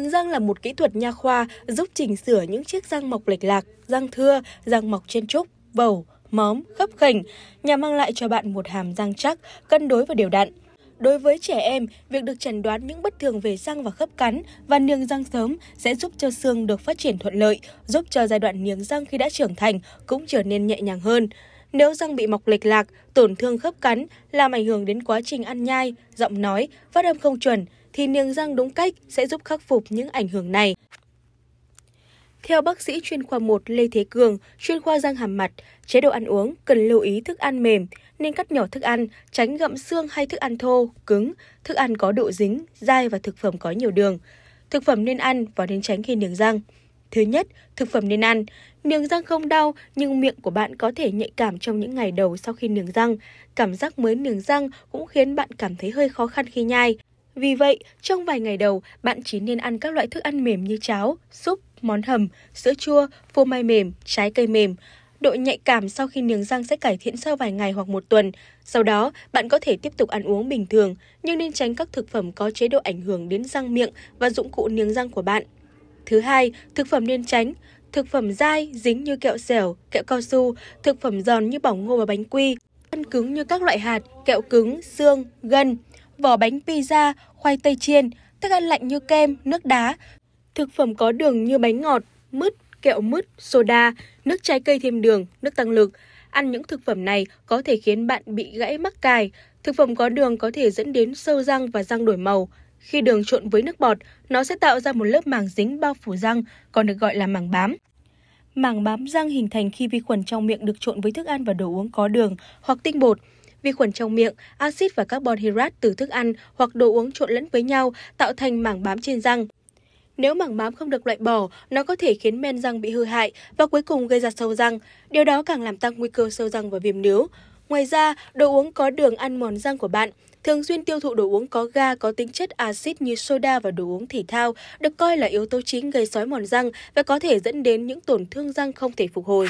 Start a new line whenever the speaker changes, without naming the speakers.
Niềng răng là một kỹ thuật nha khoa giúp chỉnh sửa những chiếc răng mọc lệch lạc, răng thưa, răng mọc trên trúc, bầu, móm, khớp khỉnh, nhằm mang lại cho bạn một hàm răng chắc, cân đối và đều đặn. Đối với trẻ em, việc được chẩn đoán những bất thường về răng và khớp cắn và niềng răng sớm sẽ giúp cho xương được phát triển thuận lợi, giúp cho giai đoạn niềng răng khi đã trưởng thành cũng trở nên nhẹ nhàng hơn. Nếu răng bị mọc lệch lạc, tổn thương khớp cắn làm ảnh hưởng đến quá trình ăn nhai, giọng nói, phát âm không chuẩn, thì niềng răng đúng cách sẽ giúp khắc phục những ảnh hưởng này. Theo bác sĩ chuyên khoa 1 Lê Thế Cường, chuyên khoa răng hàm mặt, chế độ ăn uống cần lưu ý thức ăn mềm, nên cắt nhỏ thức ăn, tránh gặm xương hay thức ăn thô, cứng, thức ăn có độ dính, dai và thực phẩm có nhiều đường. Thực phẩm nên ăn và nên tránh khi niềng răng. Thứ nhất, thực phẩm nên ăn. Niềng răng không đau, nhưng miệng của bạn có thể nhạy cảm trong những ngày đầu sau khi niềng răng. Cảm giác mới niềng răng cũng khiến bạn cảm thấy hơi khó khăn khi nhai. Vì vậy, trong vài ngày đầu, bạn chỉ nên ăn các loại thức ăn mềm như cháo, súp, món hầm, sữa chua, phô mai mềm, trái cây mềm. Độ nhạy cảm sau khi niếng răng sẽ cải thiện sau vài ngày hoặc một tuần. Sau đó, bạn có thể tiếp tục ăn uống bình thường, nhưng nên tránh các thực phẩm có chế độ ảnh hưởng đến răng miệng và dụng cụ niếng răng của bạn. Thứ hai, thực phẩm nên tránh. Thực phẩm dai, dính như kẹo xẻo, kẹo cao su, thực phẩm giòn như bỏng ngô và bánh quy, ăn cứng như các loại hạt, kẹo cứng, xương, gân vỏ bánh pizza, khoai tây chiên, thức ăn lạnh như kem, nước đá, thực phẩm có đường như bánh ngọt, mứt, kẹo mứt, soda, nước trái cây thêm đường, nước tăng lực. Ăn những thực phẩm này có thể khiến bạn bị gãy mắc cài. Thực phẩm có đường có thể dẫn đến sâu răng và răng đổi màu. Khi đường trộn với nước bọt, nó sẽ tạo ra một lớp màng dính bao phủ răng, còn được gọi là màng bám. Màng bám răng hình thành khi vi khuẩn trong miệng được trộn với thức ăn và đồ uống có đường hoặc tinh bột vi khuẩn trong miệng, axit và carbon hydrate từ thức ăn hoặc đồ uống trộn lẫn với nhau tạo thành mảng bám trên răng. Nếu mảng bám không được loại bỏ, nó có thể khiến men răng bị hư hại và cuối cùng gây ra sâu răng. Điều đó càng làm tăng nguy cơ sâu răng và viêm nướu. Ngoài ra, đồ uống có đường ăn mòn răng của bạn. Thường xuyên tiêu thụ đồ uống có ga có tính chất axit như soda và đồ uống thể thao được coi là yếu tố chính gây sói mòn răng và có thể dẫn đến những tổn thương răng không thể phục hồi.